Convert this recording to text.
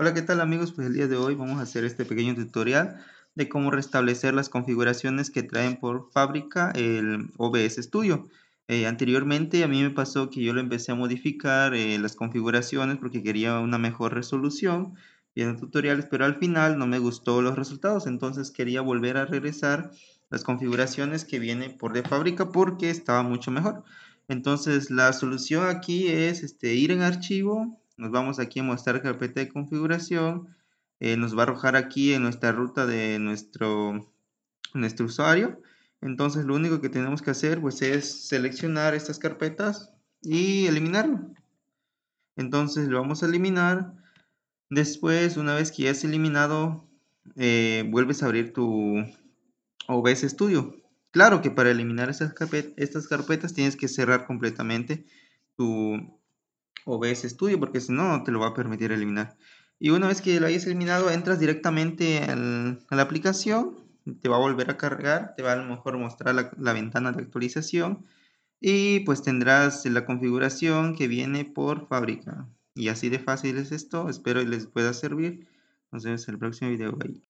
Hola, ¿qué tal amigos? Pues el día de hoy vamos a hacer este pequeño tutorial de cómo restablecer las configuraciones que traen por fábrica el OBS Studio. Eh, anteriormente a mí me pasó que yo lo empecé a modificar eh, las configuraciones porque quería una mejor resolución en tutoriales, pero al final no me gustó los resultados, entonces quería volver a regresar las configuraciones que viene por de fábrica porque estaba mucho mejor. Entonces la solución aquí es este, ir en archivo, nos vamos aquí a mostrar carpeta de configuración, eh, nos va a arrojar aquí en nuestra ruta de nuestro, nuestro usuario. Entonces lo único que tenemos que hacer pues es seleccionar estas carpetas y eliminarlo. Entonces lo vamos a eliminar. Después, una vez que ya es eliminado, eh, vuelves a abrir tu OBS Studio. Claro que para eliminar esas estas carpetas tienes que cerrar completamente tu, o ve ese estudio, porque si no, te lo va a permitir eliminar. Y una vez que lo hayas eliminado, entras directamente a la aplicación, te va a volver a cargar, te va a, lo mejor mostrar la, ventana de actualización y pues tendrás la configuración que viene por fábrica. Y así de fácil es esto, espero les pueda servir. Nos vemos en el próximo video. Bye.